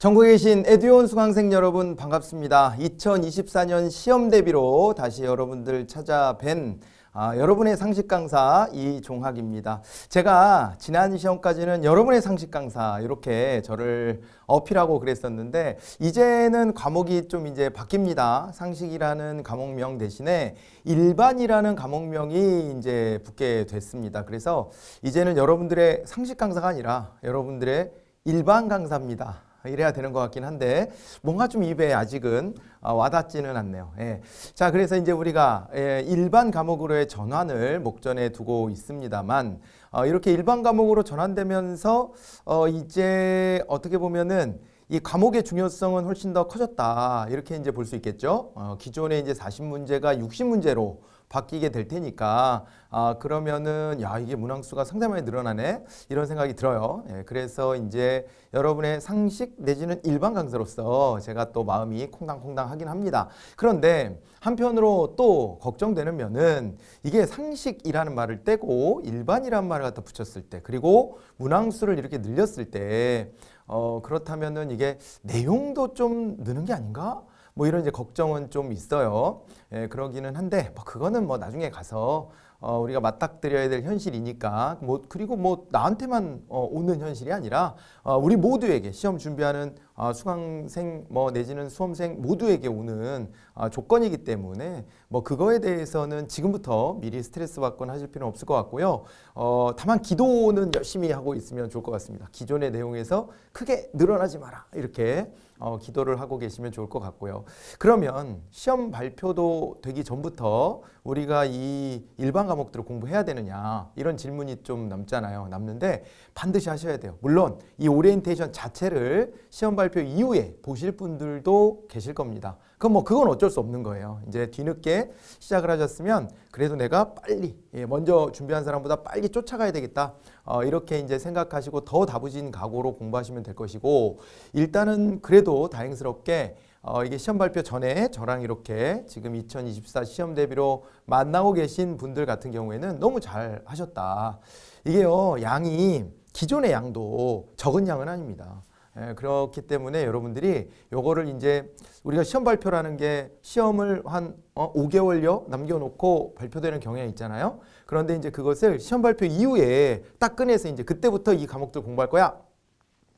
전국에 계신 에듀온 수강생 여러분 반갑습니다. 2024년 시험 대비로 다시 여러분들 찾아뵌 아, 여러분의 상식 강사 이종학입니다. 제가 지난 시험까지는 여러분의 상식 강사 이렇게 저를 어필하고 그랬었는데 이제는 과목이 좀 이제 바뀝니다. 상식이라는 과목명 대신에 일반이라는 과목명이 이제 붙게 됐습니다. 그래서 이제는 여러분들의 상식 강사가 아니라 여러분들의 일반 강사입니다. 이래야 되는 것 같긴 한데 뭔가 좀 입에 아직은 아, 와닿지는 않네요. 예. 자, 그래서 이제 우리가 예, 일반 과목으로의 전환을 목전에 두고 있습니다만 어, 이렇게 일반 과목으로 전환되면서 어, 이제 어떻게 보면은 이 과목의 중요성은 훨씬 더 커졌다 이렇게 이제 볼 수 있겠죠. 어, 기존에 이제 40문제가 60문제로 바뀌게 될 테니까 아 그러면은 야 이게 문항수가 상당히 많이 늘어나네 이런 생각이 들어요. 예, 그래서 이제 여러분의 상식 내지는 일반 강사로서 제가 또 마음이 콩당콩당 하긴 합니다. 그런데 한편으로 또 걱정되는 면은 이게 상식이라는 말을 떼고 일반이란 말을 갖다 붙였을 때 그리고 문항수를 이렇게 늘렸을 때 어, 그렇다면은 이게 내용도 좀 느는 게 아닌가? 뭐 이런 이제 걱정은 좀 있어요. 예, 그러기는 한데 뭐 그거는 뭐 나중에 가서 어, 우리가 맞닥뜨려야 될 현실이니까 뭐 그리고 뭐 나한테만 어, 오는 현실이 아니라 어, 우리 모두에게 시험 준비하는 아, 수강생 뭐 내지는 수험생 모두에게 오는 아, 조건이기 때문에 뭐 그거에 대해서는 지금부터 미리 스트레스 받거나 하실 필요는 없을 것 같고요. 어, 다만 기도는 열심히 하고 있으면 좋을 것 같습니다. 기존의 내용에서 크게 늘어나지 마라 이렇게 어, 기도를 하고 계시면 좋을 것 같고요. 그러면 시험 발표도 되기 전부터 우리가 이 일반 과목들을 공부해야 되느냐 이런 질문이 좀 남잖아요. 남는데 반드시 하셔야 돼요. 물론 이 오리엔테이션 자체를 시험 발표 발표 이후에 보실 분들도 계실 겁니다. 그럼 뭐 그건 어쩔 수 없는 거예요. 이제 뒤늦게 시작을 하셨으면 그래도 내가 빨리 예, 먼저 준비한 사람보다 빨리 쫓아가야 되겠다. 어, 이렇게 이제 생각하시고 더 다부진 각오로 공부하시면 될 것이고 일단은 그래도 다행스럽게 어, 이게 시험 발표 전에 저랑 이렇게 지금 2024 시험 대비로 만나고 계신 분들 같은 경우에는 너무 잘 하셨다. 이게요 양이 기존의 양도 적은 양은 아닙니다. 예, 그렇기 때문에 여러분들이 요거를 이제 우리가 시험 발표라는 게 시험을 한 어, 5개월여 남겨놓고 발표되는 경향이 있잖아요. 그런데 이제 그것을 시험 발표 이후에 딱 꺼내서 이제 그때부터 이 과목들 공부할 거야.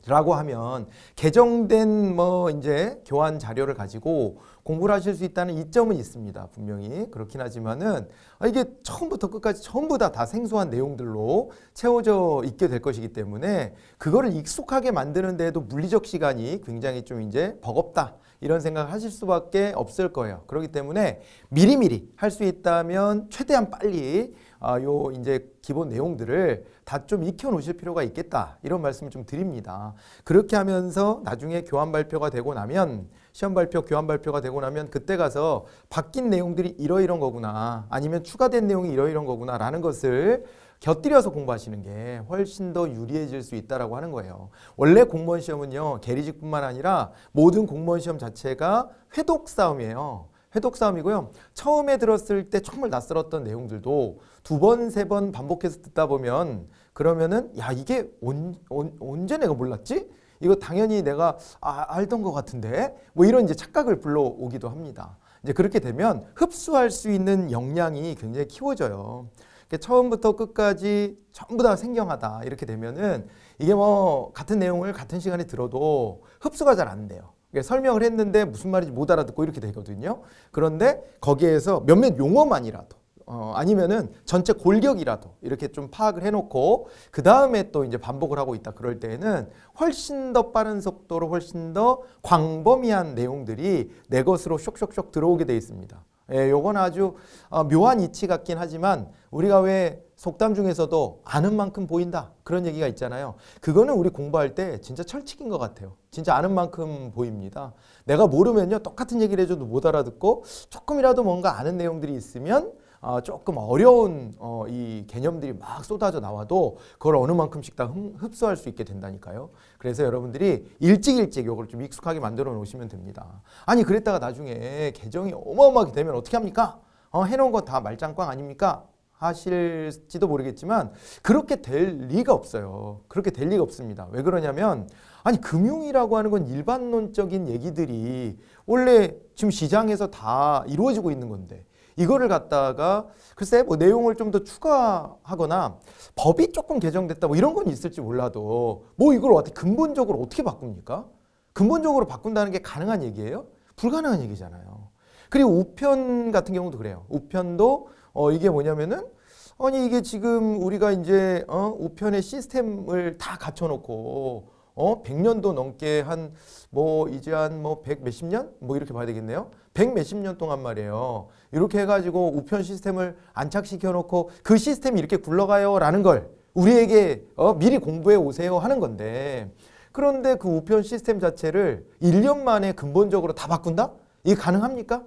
라고 하면 개정된 뭐 이제 교환 자료를 가지고 공부를 하실 수 있다는 이점은 있습니다. 분명히 그렇긴 하지만은 아, 이게 처음부터 끝까지 전부 다 다 생소한 내용들로 채워져 있게 될 것이기 때문에 그거를 익숙하게 만드는 데에도 물리적 시간이 굉장히 좀 이제 버겁다. 이런 생각을 하실 수밖에 없을 거예요. 그렇기 때문에 미리미리 할 수 있다면 최대한 빨리 아, 요 이제 기본 내용들을 다 좀 익혀 놓으실 필요가 있겠다. 이런 말씀을 좀 드립니다. 그렇게 하면서 나중에 교환 발표가 되고 나면 시험 발표, 교환 발표가 되고 나면 그때 가서 바뀐 내용들이 이러이런 거구나. 아니면 추가된 내용이 이러이런 거구나라는 것을 곁들여서 공부하시는 게 훨씬 더 유리해질 수 있다라고 하는 거예요. 원래 공무원 시험은요. 계리직뿐만 아니라 모든 공무원 시험 자체가 회독 싸움이에요. 회독 싸움이고요. 처음에 들었을 때 정말 낯설었던 내용들도 두 번, 세 번 반복해서 듣다 보면 그러면은 야 이게 온, 온, 언제 내가 몰랐지? 이거 당연히 내가 아, 알던 것 같은데 뭐 이런 이제 착각을 불러오기도 합니다. 이제 그렇게 되면 흡수할 수 있는 역량이 굉장히 키워져요. 그러니까 처음부터 끝까지 전부 다 생경하다 이렇게 되면은 이게 뭐 같은 내용을 같은 시간에 들어도 흡수가 잘 안 돼요. 그러니까 설명을 했는데 무슨 말인지 못 알아듣고 이렇게 되거든요. 그런데 거기에서 몇몇 용어만이라도 어, 아니면은 전체 골격이라도 이렇게 좀 파악을 해놓고 그 다음에 또 이제 반복을 하고 있다 그럴 때에는 훨씬 더 빠른 속도로 훨씬 더 광범위한 내용들이 내 것으로 쇽쇽쇽 들어오게 돼 있습니다. 예, 요건 아주 어, 묘한 이치 같긴 하지만 우리가 왜 속담 중에서도 아는 만큼 보인다 그런 얘기가 있잖아요. 그거는 우리 공부할 때 진짜 철칙인 것 같아요. 진짜 아는 만큼 보입니다. 내가 모르면요 똑같은 얘기를 해줘도 못 알아듣고 조금이라도 뭔가 아는 내용들이 있으면 어, 조금 어려운 어, 이 개념들이 막 쏟아져 나와도 그걸 어느 만큼씩 다 흡수할 수 있게 된다니까요. 그래서 여러분들이 일찍 일찍 이걸 좀 익숙하게 만들어 놓으시면 됩니다. 아니 그랬다가 나중에 계정이 어마어마하게 되면 어떻게 합니까? 어, 해놓은 거 다 말짱꽝 아닙니까? 하실지도 모르겠지만 그렇게 될 리가 없어요. 그렇게 될 리가 없습니다. 왜 그러냐면 아니 금융이라고 하는 건 일반론적인 얘기들이 원래 지금 시장에서 다 이루어지고 있는 건데 이거를 갖다가 글쎄 뭐 내용을 좀 더 추가하거나 법이 조금 개정됐다 뭐 이런 건 있을지 몰라도 뭐 이걸 어떻게 근본적으로 어떻게 바꿉니까? 근본적으로 바꾼다는 게 가능한 얘기예요? 불가능한 얘기잖아요. 그리고 우편 같은 경우도 그래요. 우편도 어 이게 뭐냐면은 아니 이게 지금 우리가 이제 어 우편의 시스템을 다 갖춰놓고 어, 100년도 넘게 한 뭐 이제 한 뭐 100 몇십 년? 뭐 이렇게 봐야 되겠네요. 백 몇십 년 동안 말이에요. 이렇게 해가지고 우편 시스템을 안착시켜 놓고 그 시스템이 이렇게 굴러가요 라는 걸 우리에게 어, 미리 공부해 오세요 하는 건데 그런데 그 우편 시스템 자체를 1년 만에 근본적으로 다 바꾼다? 이게 가능합니까?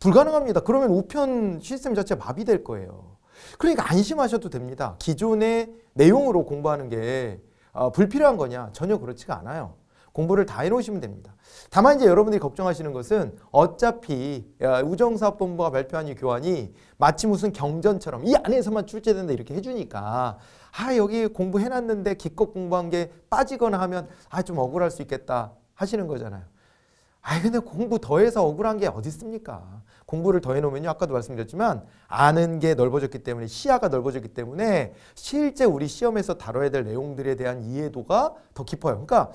불가능합니다. 그러면 우편 시스템 자체 마비될 거예요. 그러니까 안심하셔도 됩니다. 기존의 내용으로 공부하는 게 어, 불필요한 거냐? 전혀 그렇지가 않아요. 공부를 다 해놓으시면 됩니다. 다만 이제 여러분들이 걱정하시는 것은 어차피 우정사업본부가 발표한 이 교환이 마치 무슨 경전처럼 이 안에서만 출제된다 이렇게 해주니까 아 여기 공부해놨는데 기껏 공부한 게 빠지거나 하면 아 좀 억울할 수 있겠다 하시는 거잖아요. 아 근데 공부 더해서 억울한 게 어디 있습니까? 공부를 더 해놓으면요. 아까도 말씀드렸지만 아는 게 넓어졌기 때문에 시야가 넓어졌기 때문에 실제 우리 시험에서 다뤄야 될 내용들에 대한 이해도가 더 깊어요. 그러니까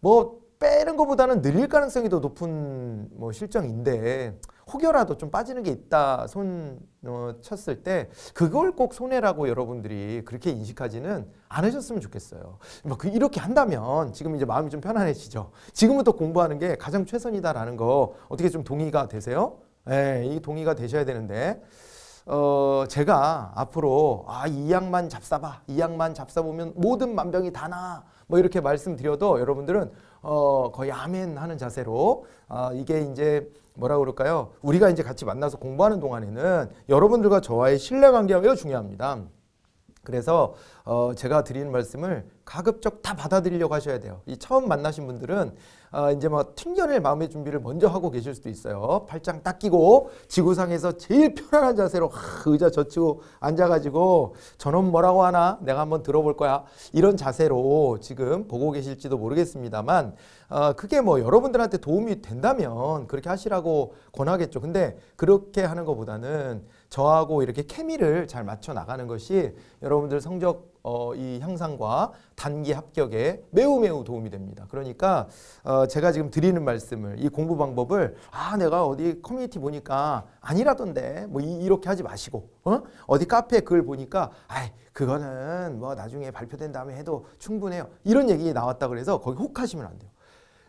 뭐 빼는 것보다는 늘릴 가능성이 더 높은 뭐 실정인데 혹여라도 좀 빠지는 게 있다 손 어, 쳤을 때 그걸 꼭 손해라고 여러분들이 그렇게 인식하지는 않으셨으면 좋겠어요. 뭐그 이렇게 한다면 지금 이제 마음이 좀 편안해지죠. 지금부터 공부하는 게 가장 최선이다라는 거 어떻게 좀 동의가 되세요? 예, 이 동의가 되셔야 되는데 어, 제가 앞으로 아, 이 약만 잡사봐이 약만 잡사보면 모든 만병이 다 나. 뭐 이렇게 말씀드려도 여러분들은 어 거의 아멘 하는 자세로 아 이게 이제 뭐라 그럴까요? 우리가 이제 같이 만나서 공부하는 동안에는 여러분들과 저와의 신뢰 관계가 매우 중요합니다. 그래서 어 제가 드리는 말씀을 가급적 다 받아들이려고 하셔야 돼요. 이 처음 만나신 분들은 아, 이제 뭐 튕겨낼 마음의 준비를 먼저 하고 계실 수도 있어요. 팔짱 딱 끼고 지구상에서 제일 편안한 자세로 하, 의자 젖히고 앉아가지고 저놈 뭐라고 하나 내가 한번 들어볼 거야 이런 자세로 지금 보고 계실지도 모르겠습니다만 어, 아, 그게 뭐 여러분들한테 도움이 된다면 그렇게 하시라고 권하겠죠. 근데 그렇게 하는 것보다는 저하고 이렇게 케미를 잘 맞춰 나가는 것이 여러분들 성적 어, 이 향상과 단기 합격에 매우 매우 도움이 됩니다. 그러니까 어, 제가 지금 드리는 말씀을 이 공부 방법을 아 내가 어디 커뮤니티 보니까 아니라던데 뭐 이, 이 렇게 하지 마시고 어? 어디 카페 글 보니까 아이 그거는 뭐 나중에 발표된 다음에 해도 충분해요. 이런 얘기 나왔다 그래서 거기 혹하시면 안 돼요.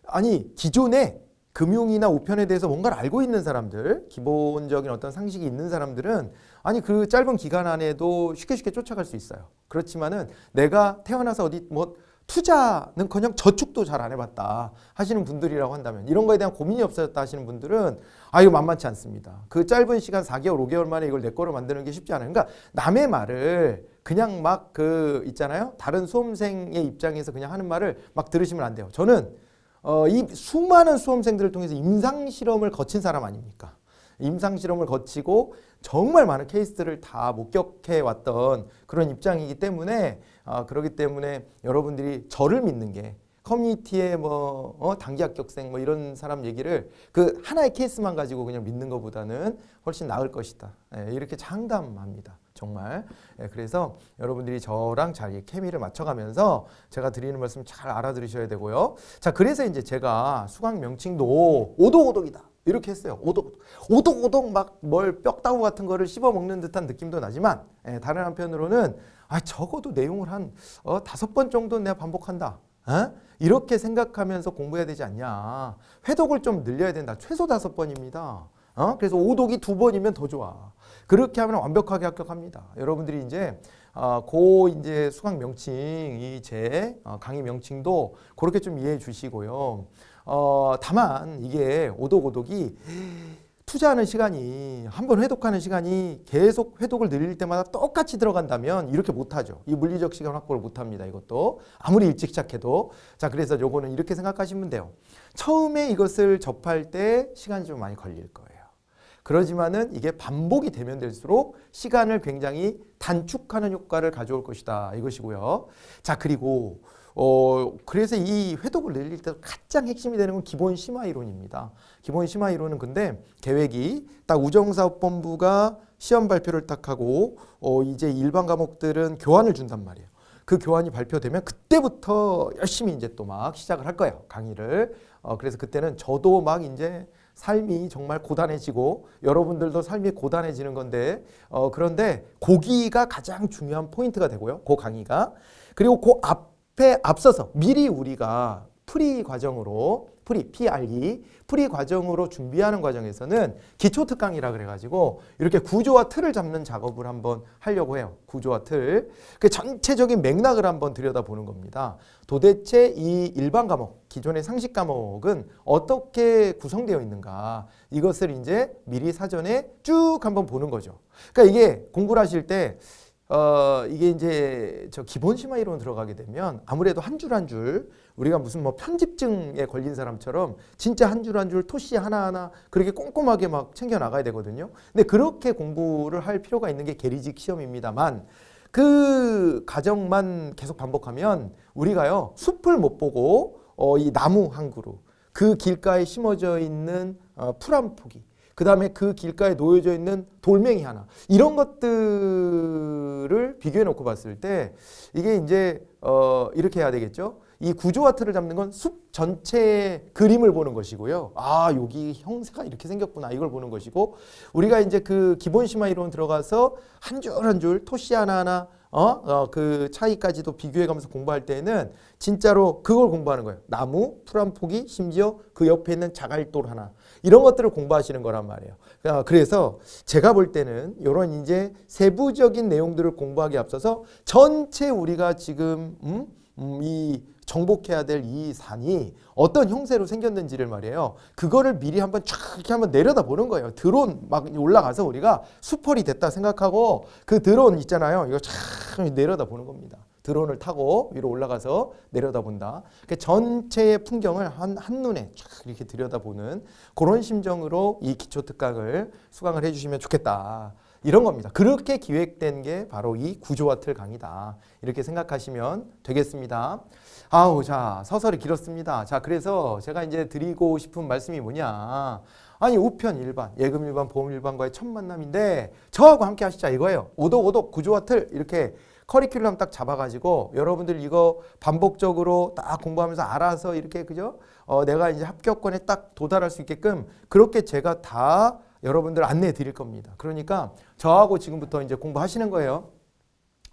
아니 기존에 금융이나 우편에 대해서 뭔가를 알고 있는 사람들 기본적인 어떤 상식이 있는 사람들은 아니 그 짧은 기간 안에도 쉽게 쉽게 쫓아갈 수 있어요. 그렇지만은 내가 태어나서 어디 뭐 투자는커녕 저축도 잘 안 해봤다 하시는 분들이라고 한다면 이런 거에 대한 고민이 없어졌다 하시는 분들은 아 이거 만만치 않습니다. 그 짧은 시간 4개월 5개월 만에 이걸 내 거로 만드는 게 쉽지 않으니 그러니까 남의 말을 그냥 막 그 있잖아요. 다른 수험생의 입장에서 그냥 하는 말을 막 들으시면 안 돼요. 저는 어, 이 수많은 수험생들을 통해서 임상실험을 거친 사람 아닙니까? 임상 실험을 거치고 정말 많은 케이스들을 다 목격해 왔던 그런 입장이기 때문에 아, 그렇기 때문에 여러분들이 저를 믿는 게 커뮤니티에 뭐 어, 단기 합격생 뭐 이런 사람 얘기를 그 하나의 케이스만 가지고 그냥 믿는 것보다는 훨씬 나을 것이다. 예, 이렇게 장담합니다. 정말. 예, 그래서 여러분들이 저랑 잘 케미를 맞춰가면서 제가 드리는 말씀 잘 알아들으셔야 되고요. 자, 그래서 이제 제가 수강 명칭도 오독오독이다. 이렇게 했어요. 오독, 오독오독 막 뭘 뼈다구 같은 거를 씹어먹는 듯한 느낌도 나지만 예, 다른 한편으로는 아 적어도 내용을 한 어, 다섯 번 정도는 내가 반복한다. 어? 이렇게 생각하면서 공부해야 되지 않냐. 회독을 좀 늘려야 된다. 최소 다섯 번입니다. 어? 그래서 오독이 두 번이면 더 좋아. 그렇게 하면 완벽하게 합격합니다. 여러분들이 이제 어, 고 이제 수강 명칭 이제 어, 강의 명칭도 그렇게 좀 이해해 주시고요. 어, 다만 이게 오독오독이 투자하는 시간이 한번 회독하는 시간이 계속 회독을 늘릴 때마다 똑같이 들어간다면 이렇게 못하죠. 이 물리적 시간 확보를 못합니다. 이것도 아무리 일찍 시작해도 자 그래서 요거는 이렇게 생각하시면 돼요. 처음에 이것을 접할 때 시간이 좀 많이 걸릴 거예요. 그러지만은 이게 반복이 되면 될수록 시간을 굉장히 단축하는 효과를 가져올 것이다 이것이고요. 자 그리고 어, 그래서 이 회독을 늘릴 때 가장 핵심이 되는 건 기본 심화 이론입니다. 기본 심화 이론은 근데 계획이 딱 우정사업본부가 시험 발표를 딱 하고 어, 이제 일반 과목들은 교환을 준단 말이에요. 그 교환이 발표되면 그때부터 열심히 이제 또 막 시작을 할 거예요. 강의를. 어, 그래서 그때는 저도 막 이제 삶이 정말 고단해지고 여러분들도 삶이 고단해지는 건데 어, 그런데 고기가 가장 중요한 포인트가 되고요. 그 강의가. 그리고 그앞 에 앞서서 미리 우리가 프리 과정으로 프리 PRE 프리 과정으로 준비하는 과정에서는 기초 특강이라 그래가지고 이렇게 구조와 틀을 잡는 작업을 한번 하려고 해요. 구조와 틀. 그 전체적인 맥락을 한번 들여다보는 겁니다. 도대체 이 일반 과목, 기존의 상식 과목은 어떻게 구성되어 있는가 이것을 이제 미리 사전에 쭉 한번 보는 거죠. 그러니까 이게 공부를 하실 때 어, 이게 이제 저 기본 심화 이론 들어가게 되면 아무래도 한 줄 한 줄 우리가 무슨 뭐 편집증에 걸린 사람처럼 진짜 한 줄 한 줄 토시 하나하나 그렇게 꼼꼼하게 막 챙겨 나가야 되거든요. 근데 그렇게 공부를 할 필요가 있는 게 게리직 시험입니다만 그 과정만 계속 반복하면 우리가요 숲을 못 보고 어, 이 나무 한 그루 그 길가에 심어져 있는 어, 풀한 포기 그 다음에 그 길가에 놓여져 있는 돌멩이 하나 이런 것들을 비교해 놓고 봤을 때 이게 이제 어 이렇게 해야 되겠죠. 이 구조 아트를 잡는 건 숲 전체의 그림을 보는 것이고요. 아, 여기 형세가 이렇게 생겼구나. 이걸 보는 것이고 우리가 이제 그 기본 심화 이론 들어가서 한 줄 한 줄 토시 하나하나 어? 어, 그 차이까지도 비교해가면서 공부할 때는 진짜로 그걸 공부하는 거예요. 나무, 풀 한 포기, 심지어 그 옆에 있는 자갈돌 하나. 이런 것들을 공부하시는 거란 말이에요. 아, 그래서 제가 볼 때는 이런 이제 세부적인 내용들을 공부하기 앞서서 전체 우리가 지금 음? 음, 이 정복해야 될 이 산이 어떤 형세로 생겼는지를 말이에요. 그거를 미리 한번 촥 이렇게 한번 내려다보는 거예요. 드론 막 올라가서 우리가 수펄이 됐다 생각하고 그 드론 있잖아요. 이거 촥 내려다보는 겁니다. 드론을 타고 위로 올라가서 내려다본다. 그 전체의 풍경을 한, 한눈에 쫙 이렇게 들여다보는 그런 심정으로 이 기초특강을 수강을 해주시면 좋겠다. 이런 겁니다. 그렇게 기획된 게 바로 이 구조와틀 강의다. 이렇게 생각하시면 되겠습니다. 아우 자 서설이 길었습니다. 자 그래서 제가 이제 드리고 싶은 말씀이 뭐냐. 아니 우편 일반, 예금 일반, 보험 일반과의 첫 만남인데 저하고 함께 하시자 이거예요. 오독 오독 구조와 틀 이렇게 커리큘럼 딱 잡아가지고 여러분들 이거 반복적으로 딱 공부하면서 알아서 이렇게 그죠? 어, 내가 이제 합격권에 딱 도달할 수 있게끔 그렇게 제가 다 여러분들 안내해 드릴 겁니다. 그러니까 저하고 지금부터 이제 공부하시는 거예요.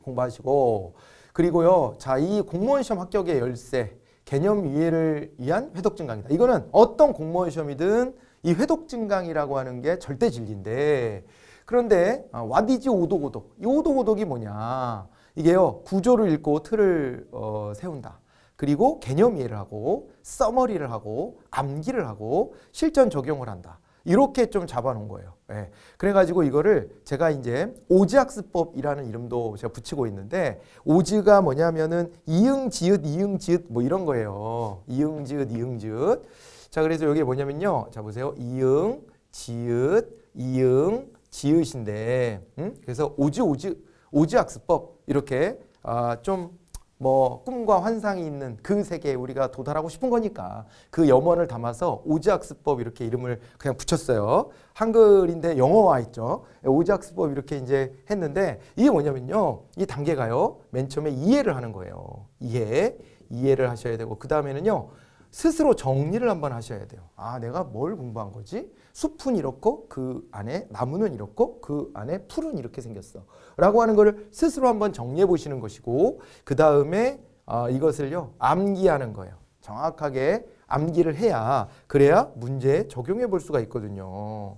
공부하시고 그리고요. 자, 이 공무원 시험 합격의 열쇠 개념 이해를 위한 회독 증강이다. 이거는 어떤 공무원 시험이든 이 회독 증강이라고 하는 게 절대 진리인데 그런데 아, 와디지 오도고독 이 오도고독이 뭐냐 이게요 구조를 읽고 틀을 어, 세운다 그리고 개념 이해를 하고 써머리를 하고 암기를 하고 실전 적용을 한다 이렇게 좀 잡아놓은 거예요. 예. 그래가지고 이거를 제가 이제 오지학습법이라는 이름도 제가 붙이고 있는데 오지가 뭐냐면은 이응지읒 이응지읒 뭐 이런 거예요. 이응지읒 이응지읒 자 그래서 여기 뭐냐면요. 자 보세요. 이응 지읒 이응 지읒인데 음? 그래서 오지 오지 오지학습법 이렇게 아, 좀뭐 꿈과 환상이 있는 그 세계에 우리가 도달하고 싶은 거니까 그 염원을 담아서 오지학습법 이렇게 이름을 그냥 붙였어요. 한글인데 영어와 있죠. 오지학습법 이렇게 이제 했는데 이게 뭐냐면요. 이 단계가요. 맨 처음에 이해를 하는 거예요. 이해. 이해를 하셔야 되고 그 다음에는요. 스스로 정리를 한번 하셔야 돼요. 아, 내가 뭘 공부한 거지? 숲은 이렇고 그 안에 나무는 이렇고 그 안에 풀은 이렇게 생겼어. 라고 하는 것을 스스로 한번 정리해 보시는 것이고 그 다음에 어, 이것을요 암기하는 거예요. 정확하게 암기를 해야 그래야 문제에 적용해 볼 수가 있거든요.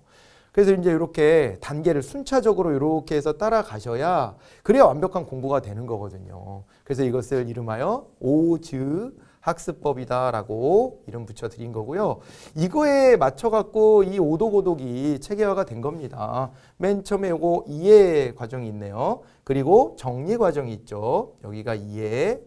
그래서 이제 이렇게 단계를 순차적으로 이렇게 해서 따라가셔야 그래야 완벽한 공부가 되는 거거든요. 그래서 이것을 이름하여 오즈 학습법이다라고 이름 붙여드린 거고요. 이거에 맞춰갖고 이오도고독이 체계화가 된 겁니다. 맨 처음에 이거 이해 과정이 있네요. 그리고 정리 과정이 있죠. 여기가 이해,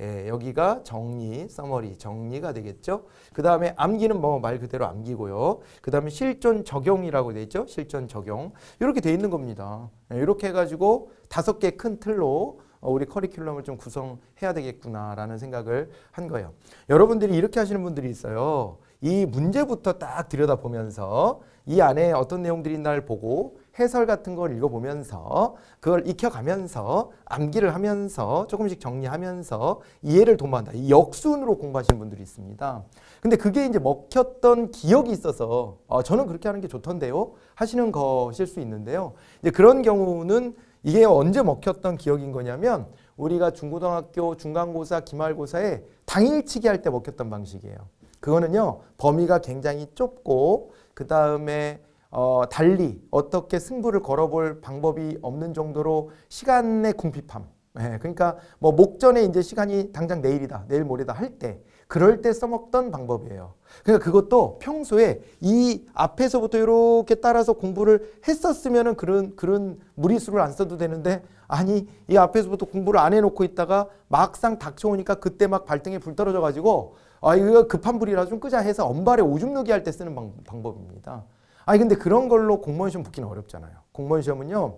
예, 여기가 정리, 서머리, 정리가 되겠죠. 그 다음에 암기는 뭐 말 그대로 암기고요. 그 다음에 실전 적용이라고 되어 있죠. 실전 적용. 이렇게 되어 있는 겁니다. 이렇게 예, 해가지고 다섯 개 큰 틀로 어, 우리 커리큘럼을 좀 구성해야 되겠구나라는 생각을 한 거예요. 여러분들이 이렇게 하시는 분들이 있어요. 이 문제부터 딱 들여다보면서 이 안에 어떤 내용들이 있나를 보고 해설 같은 걸 읽어보면서 그걸 익혀가면서 암기를 하면서 조금씩 정리하면서 이해를 도모한다. 이 역순으로 공부하시는 분들이 있습니다. 근데 그게 이제 먹혔던 기억이 있어서 어, 저는 그렇게 하는 게 좋던데요 하시는 것일 수 있는데요. 이제 그런 경우는 이게 언제 먹혔던 기억인 거냐면 우리가 중고등학교 중간고사 기말고사에 당일치기 할 때 먹혔던 방식이에요. 그거는요 범위가 굉장히 좁고 그 다음에 어, 달리 어떻게 승부를 걸어볼 방법이 없는 정도로 시간의 궁핍함. 예, 그러니까 뭐 목전에 이제 시간이 당장 내일이다, 내일 모레다 할때 그럴 때 써먹던 방법이에요. 그러니까 그것도 평소에 이 앞에서부터 이렇게 따라서 공부를 했었으면 그런 그런 무리수를 안 써도 되는데 아니 이 앞에서부터 공부를 안 해놓고 있다가 막상 닥쳐오니까 그때 막 발등에 불 떨어져가지고 아 이거 급한 불이라 좀 끄자 해서 언발에 오줌 누기 할 때 쓰는 방, 방법입니다. 아니 근데 그런 걸로 공무원 시험 붙기는 어렵잖아요. 공무원 시험은요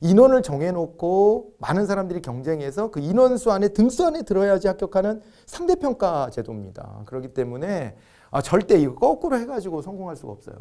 인원을 정해놓고 많은 사람들이 경쟁해서 그 인원수 안에 등수 안에 들어야지 합격하는 상대평가 제도입니다. 그렇기 때문에 아, 절대 이거 거꾸로 해가지고 성공할 수가 없어요.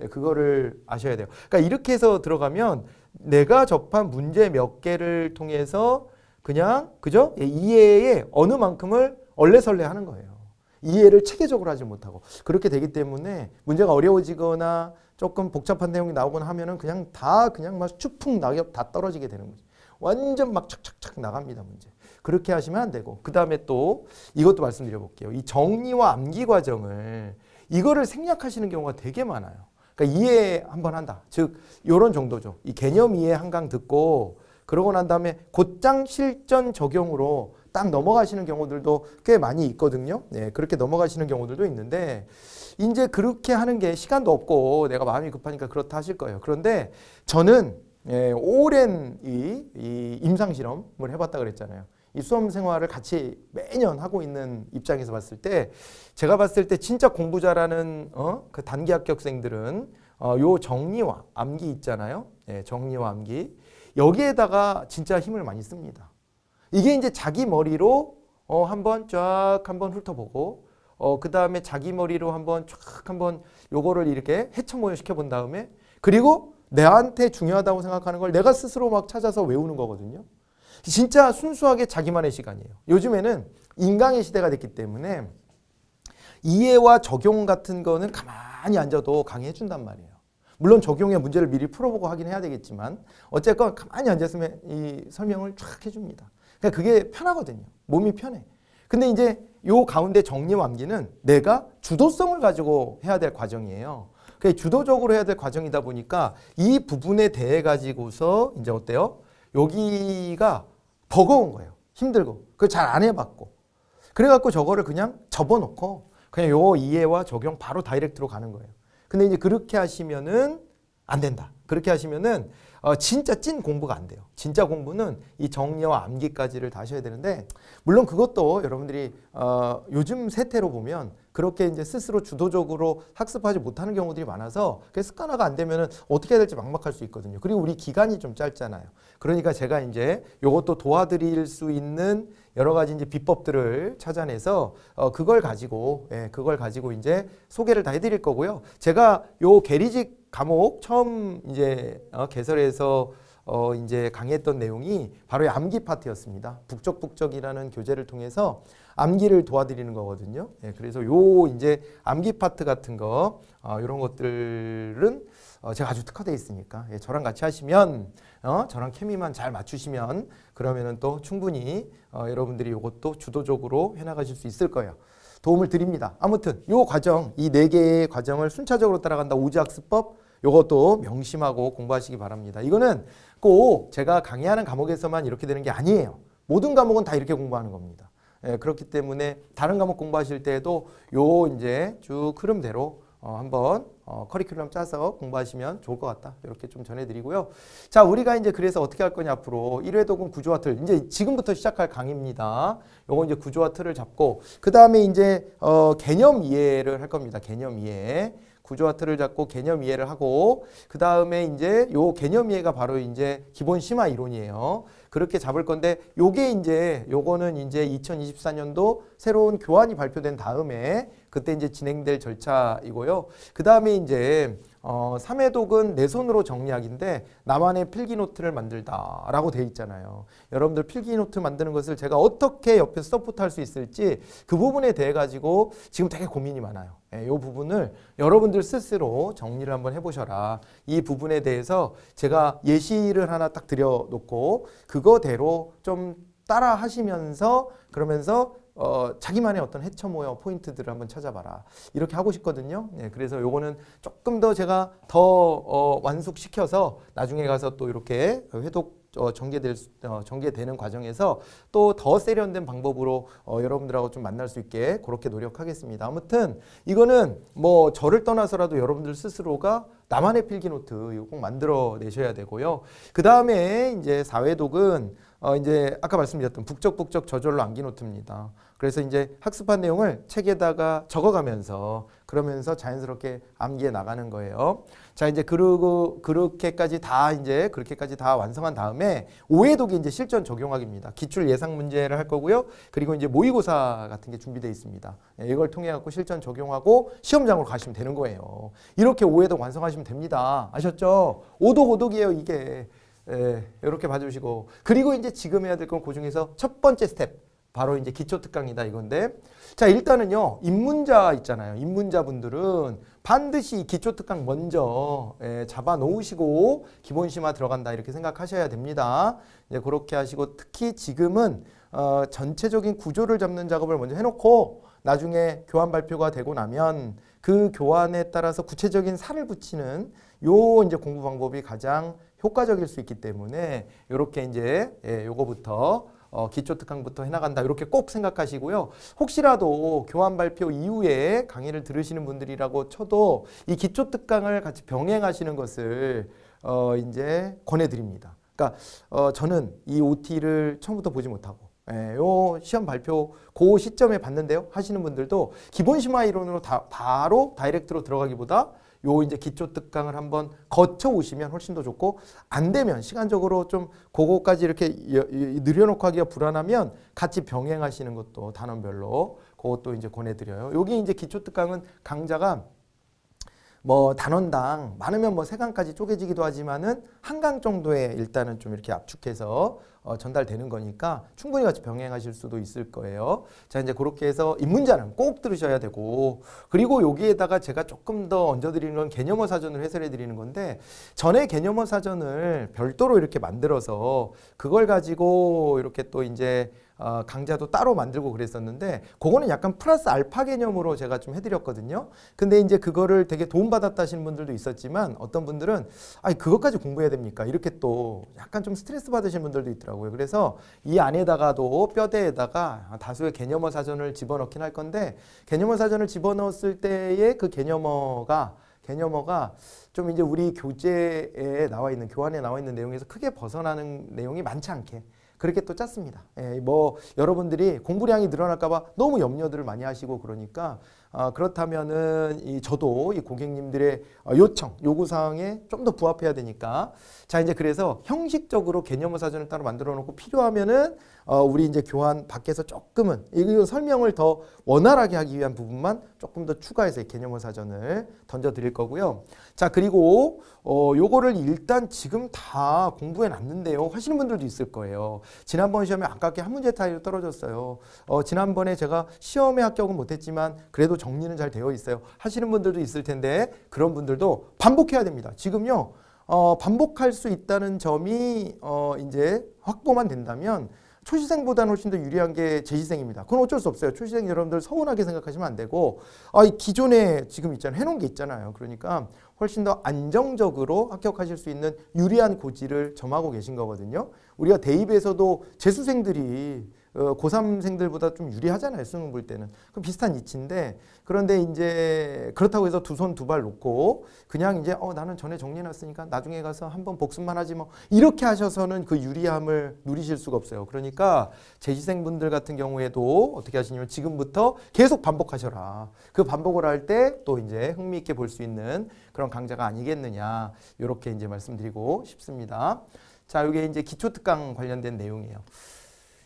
예, 그거를 아셔야 돼요. 그러니까 이렇게 해서 들어가면 내가 접한 문제 몇 개를 통해서 그냥 그죠 예, 이해의 어느 만큼을 얼레설레 하는 거예요. 이해를 체계적으로 하지 못하고 그렇게 되기 때문에 문제가 어려워지거나 조금 복잡한 내용이 나오거나 하면은 그냥 다 그냥 막 추풍 낙엽 다 떨어지게 되는 거죠. 완전 막 착착착 나갑니다 문제. 그렇게 하시면 안 되고 그 다음에 또 이것도 말씀드려 볼게요. 이 정리와 암기 과정을 이거를 생략하시는 경우가 되게 많아요. 그러니까 이해 한번 한다. 즉요런 정도죠. 이 개념 이해 한강 듣고 그러고 난 다음에 곧장 실전 적용으로 딱 넘어가시는 경우들도 꽤 많이 있거든요. 네, 그렇게 넘어가시는 경우들도 있는데 이제 그렇게 하는 게 시간도 없고 내가 마음이 급하니까 그렇다 하실 거예요. 그런데 저는 예, 오랜 이, 이 임상 실험을 해봤다 그랬잖아요. 이 수험 생활을 같이 매년 하고 있는 입장에서 봤을 때 제가 봤을 때 진짜 공부 잘하는 어? 그 단기 합격생들은 어, 요 정리와 암기 있잖아요. 예, 정리와 암기 여기에다가 진짜 힘을 많이 씁니다. 이게 이제 자기 머리로 어, 한 번 쫙 한번 훑어보고 어, 그 다음에 자기 머리로 한번 쫙 한번 요거를 이렇게 해쳐모여 시켜본 다음에 그리고 내한테 중요하다고 생각하는 걸 내가 스스로 막 찾아서 외우는 거거든요. 진짜 순수하게 자기만의 시간이에요. 요즘에는 인강의 시대가 됐기 때문에 이해와 적용 같은 거는 가만히 앉아도 강의해준단 말이에요. 물론 적용의 문제를 미리 풀어보고 하긴 해야 되겠지만 어쨌건 가만히 앉았으면 이 설명을 쫙 해줍니다. 그러니까 그게 편하거든요. 몸이 편해. 근데 이제 요 가운데 정리완기는 내가 주도성을 가지고 해야 될 과정이에요. 그 주도적으로 해야 될 과정이다 보니까 이 부분에 대해 가지고서 이제 어때요? 여기가 버거운 거예요. 힘들고 그걸 잘 안 해봤고 그래갖고 저거를 그냥 접어놓고 그냥 요 이해와 적용 바로 다이렉트로 가는 거예요. 근데 이제 그렇게 하시면은 안 된다. 그렇게 하시면은 어, 진짜 찐 공부가 안 돼요. 진짜 공부는 이 정리와 암기까지를 다하셔야 되는데 물론 그것도 여러분들이 어, 요즘 세태로 보면 그렇게 이제 스스로 주도적으로 학습하지 못하는 경우들이 많아서 그 습관화가 안 되면 어떻게 해야 될지 막막할 수 있거든요. 그리고 우리 기간이 좀 짧잖아요. 그러니까 제가 이제 이것도 도와드릴 수 있는 여러 가지 이제 비법들을 찾아내서 어, 그걸 가지고 예, 그걸 가지고 이제 소개를 다 해드릴 거고요. 제가 요 게리직 감옥 처음 이제 어, 개설해서 어, 이제 강의했던 내용이 바로 암기 파트였습니다. 북적북적이라는 교재를 통해서 암기를 도와드리는 거거든요. 예, 그래서 요 이제 암기 파트 같은 거 어, 이런 것들은 어, 제가 아주 특화돼 있으니까 예, 저랑 같이 하시면 어, 저랑 케미만 잘 맞추시면 그러면은 또 충분히 어, 여러분들이 이것도 주도적으로 해나가실 수 있을 거예요. 도움을 드립니다. 아무튼 이 과정, 이 네 개의 과정을 순차적으로 따라간다. 오지학습법 이것도 명심하고 공부하시기 바랍니다. 이거는 꼭 제가 강의하는 과목에서만 이렇게 되는 게 아니에요. 모든 과목은 다 이렇게 공부하는 겁니다. 예, 그렇기 때문에 다른 과목 공부하실 때에도 요 이제 쭉 흐름대로 어, 한번 어, 커리큘럼 짜서 공부하시면 좋을 것 같다. 이렇게 좀 전해드리고요. 자, 우리가 이제 그래서 어떻게 할 거냐 앞으로 1회 도금 구조와 틀 이제 지금부터 시작할 강의입니다. 요거 이제 구조와 틀을 잡고 그 다음에 이제 어, 개념 이해를 할 겁니다. 개념 이해. 구조와 틀을 잡고 개념 이해를 하고 그 다음에 이제 요 개념 이해가 바로 이제 기본 심화 이론이에요. 그렇게 잡을 건데 요게 이제 요거는 이제 2024년도 새로운 교환이 발표된 다음에 그때 이제 진행될 절차이고요. 그 다음에 이제 어, 3회독은 내 손으로 정리하기인데 나만의 필기노트를 만들다라고 돼 있잖아요. 여러분들 필기노트 만드는 것을 제가 어떻게 옆에서 서포트할 수 있을지 그 부분에 대해 가지고 지금 되게 고민이 많아요. 예, 이 부분을 여러분들 스스로 정리를 한번 해보셔라. 이 부분에 대해서 제가 예시를 하나 딱 드려놓고 그거대로 좀 따라 하시면서 그러면서 어, 자기만의 어떤 해처모여 포인트들을 한번 찾아봐라. 이렇게 하고 싶거든요. 예, 그래서 요거는 조금 더 제가 더 어, 완숙시켜서 나중에 가서 또 이렇게 회독 어, 전개될 수, 어, 전개되는 과정에서 또 더 세련된 방법으로 어, 여러분들하고 좀 만날 수 있게 그렇게 노력하겠습니다. 아무튼 이거는 뭐 저를 떠나서라도 여러분들 스스로가 나만의 필기노트 이거 꼭 만들어 내셔야 되고요. 그 다음에 이제 사회독은 어 이제 아까 말씀드렸던 북적북적 저절로 암기노트입니다. 그래서 이제 학습한 내용을 책에다가 적어가면서 그러면서 자연스럽게 암기해 나가는 거예요. 자 이제 그러고 그렇게까지 다 이제 그렇게까지 다 완성한 다음에 오해독이 이제 실전 적용하기입니다. 기출 예상 문제를 할 거고요. 그리고 이제 모의고사 같은 게 준비되어 있습니다. 예, 이걸 통해 갖고 실전 적용하고 시험장으로 가시면 되는 거예요. 이렇게 오해독 완성하시면 됩니다. 아셨죠? 오독 오독이에요 이게. 예, 이렇게 봐주시고 그리고 이제 지금 해야 될 건 고중에서 그 첫 번째 스텝 바로 이제 기초 특강이다 이건데 자 일단은요 입문자 있잖아요 입문자 분들은 반드시 기초 특강 먼저 예, 잡아 놓으시고 기본 심화 들어간다 이렇게 생각하셔야 됩니다 이제 그렇게 하시고 특히 지금은 어, 전체적인 구조를 잡는 작업을 먼저 해놓고 나중에 교환 발표가 되고 나면 그 교환에 따라서 구체적인 살을 붙이는 요 이제 공부 방법이 가장 효과적일 수 있기 때문에 이렇게 이제 예, 요거부터 어, 기초 특강부터 해나간다 이렇게 꼭 생각하시고요. 혹시라도 교환 발표 이후에 강의를 들으시는 분들이라고 쳐도 이 기초 특강을 같이 병행하시는 것을 어, 이제 권해드립니다. 그러니까 어, 저는 이 OT를 처음부터 보지 못하고 예, 요 시험 발표 고 시점에 봤는데요. 하시는 분들도 기본 심화 이론으로 다, 바로 다이렉트로 들어가기보다 요 이제 기초 특강을 한번 거쳐 오시면 훨씬 더 좋고 안 되면 시간적으로 좀 그거까지 이렇게 늘려놓고 하기가 불안하면 같이 병행하시는 것도 단원별로 그것도 이제 권해드려요. 여기 이제 기초 특강은 강좌가 뭐 단원당 많으면 뭐 세강까지 쪼개지기도 하지만은 한강 정도에 일단은 좀 이렇게 압축해서 어, 전달되는 거니까 충분히 같이 병행하실 수도 있을 거예요. 자 이제 그렇게 해서 입문자는 꼭 들으셔야 되고 그리고 여기에다가 제가 조금 더 얹어드리는 건 개념어 사전을 해설해 드리는 건데 전에 개념어 사전을 별도로 이렇게 만들어서 그걸 가지고 이렇게 또 이제 어, 강좌도 따로 만들고 그랬었는데 그거는 약간 플러스 알파 개념으로 제가 좀 해드렸거든요. 근데 이제 그거를 되게 도움받았다 하시는 분들도 있었지만 어떤 분들은 아니 그것까지 공부해야 됩니까? 이렇게 또 약간 좀 스트레스 받으신 분들도 있더라고요. 그래서 이 안에다가도 뼈대에다가 다수의 개념어 사전을 집어넣긴 할 건데 개념어 사전을 집어넣었을 때의 그 개념어가 개념어가 좀 이제 우리 교재에 나와 있는 교환에 나와 있는 내용에서 크게 벗어나는 내용이 많지 않게 그렇게 또 짰습니다. 예, 뭐 여러분들이 공부량이 늘어날까봐 너무 염려들을 많이 하시고 그러니까 아, 그렇다면은 이 저도 이 고객님들의 아, 요청, 요구사항에 좀 더 부합해야 되니까 자 이제 그래서 형식적으로 개념어 사전을 따로 만들어 놓고 필요하면은 어, 우리 이제 교환 밖에서 조금은 이거 설명을 더 원활하게 하기 위한 부분만 조금 더 추가해서 개념어 사전을 던져 드릴 거고요. 자 그리고 어, 요거를 일단 지금 다 공부해 놨는데요. 하시는 분들도 있을 거예요. 지난번 시험에 아깝게 한 문제 타이로 떨어졌어요. 어, 지난번에 제가 시험에 합격은 못했지만 그래도 정리는 잘 되어 있어요. 하시는 분들도 있을 텐데 그런 분들도 반복해야 됩니다. 지금요. 어, 반복할 수 있다는 점이 어, 이제 확보만 된다면 초시생보다는 훨씬 더 유리한 게 재시생입니다. 그건 어쩔 수 없어요. 초시생 여러분들 서운하게 생각하시면 안 되고 아, 기존에 지금 있잖아요. 해놓은 게 있잖아요. 그러니까 훨씬 더 안정적으로 합격하실 수 있는 유리한 고지를 점하고 계신 거거든요. 우리가 대입에서도 재수생들이 어, 고3생들보다 좀 유리하잖아요. 수능 볼 때는. 그 비슷한 이치인데 그런데 이제 그렇다고 해서 두 손 두 발 놓고 그냥 이제 어 나는 전에 정리해놨으니까 나중에 가서 한번 복습만 하지 뭐 이렇게 하셔서는 그 유리함을 누리실 수가 없어요. 그러니까 재시생분들 같은 경우에도 어떻게 하시냐면 지금부터 계속 반복하셔라. 그 반복을 할 때 또 이제 흥미있게 볼 수 있는 그런 강좌가 아니겠느냐 이렇게 이제 말씀드리고 싶습니다. 자, 이게 이제 기초특강 관련된 내용이에요.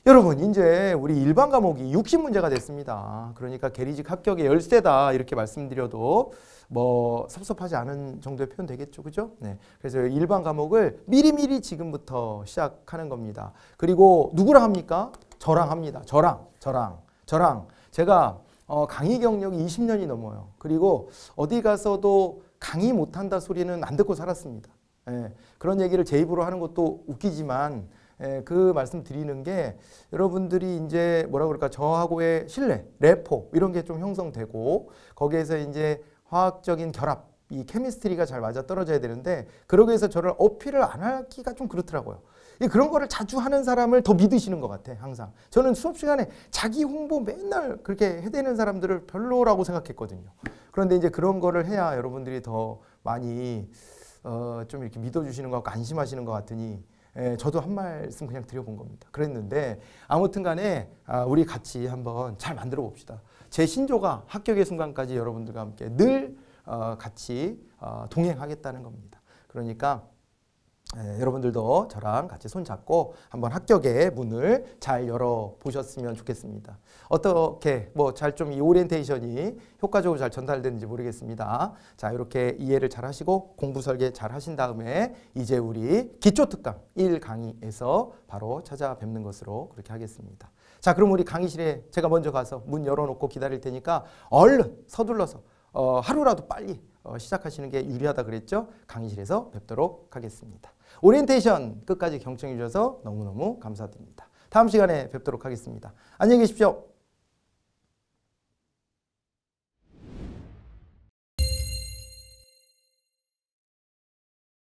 여러분 이제 우리 일반 과목이 60문제가 됐습니다. 그러니까 게리직 합격의 열쇠다 이렇게 말씀드려도 뭐 섭섭하지 않은 정도의 표현 되겠죠. 그죠? 네. 그래서 일반 과목을 미리미리 지금부터 시작하는 겁니다. 그리고 누구랑 합니까? 저랑 합니다. 저랑, 저랑, 저랑. 제가 어, 강의 경력이 20년이 넘어요. 그리고 어디 가서도 강의 못한다 소리는 안 듣고 살았습니다. 예, 그런 얘기를 제 입으로 하는 것도 웃기지만 예, 그 말씀 드리는 게 여러분들이 이제 뭐라 그럴까 저하고의 신뢰, 레포 이런 게 좀 형성되고 거기에서 이제 화학적인 결합 이 케미스트리가 잘 맞아 떨어져야 되는데 그러기 위해서 저를 어필을 안 하기가 좀 그렇더라고요. 그런 거를 자주 하는 사람을 더 믿으시는 것 같아 항상. 저는 수업 시간에 자기 홍보 맨날 그렇게 해대는 사람들을 별로라고 생각했거든요. 그런데 이제 그런 거를 해야 여러분들이 더 많이 어, 좀 이렇게 믿어주시는 것 같고 안심하시는 것 같으니 에, 예, 저도 한 말씀 그냥 드려본 겁니다. 그랬는데 아무튼 간에 아, 우리 같이 한번 잘 만들어 봅시다. 제 신조가 합격의 순간까지 여러분들과 함께 늘 어, 같이 어, 동행하겠다는 겁니다. 그러니까 에, 예, 여러분들도 저랑 같이 손잡고 한번 합격의 문을 잘 열어보셨으면 좋겠습니다. 어떻게 뭐 잘 좀 이 오리엔테이션이 효과적으로 잘 전달되는지 모르겠습니다. 자 이렇게 이해를 잘 하시고 공부 설계 잘 하신 다음에 이제 우리 기초특강 1강의에서 바로 찾아뵙는 것으로 그렇게 하겠습니다. 자 그럼 우리 강의실에 제가 먼저 가서 문 열어놓고 기다릴 테니까 얼른 서둘러서 어, 하루라도 빨리 어, 시작하시는 게 유리하다 그랬죠? 강의실에서 뵙도록 하겠습니다. 오리엔테이션 끝까지 경청해 주셔서 너무너무 감사드립니다. 다음 시간에 뵙도록 하겠습니다. 안녕히 계십시오.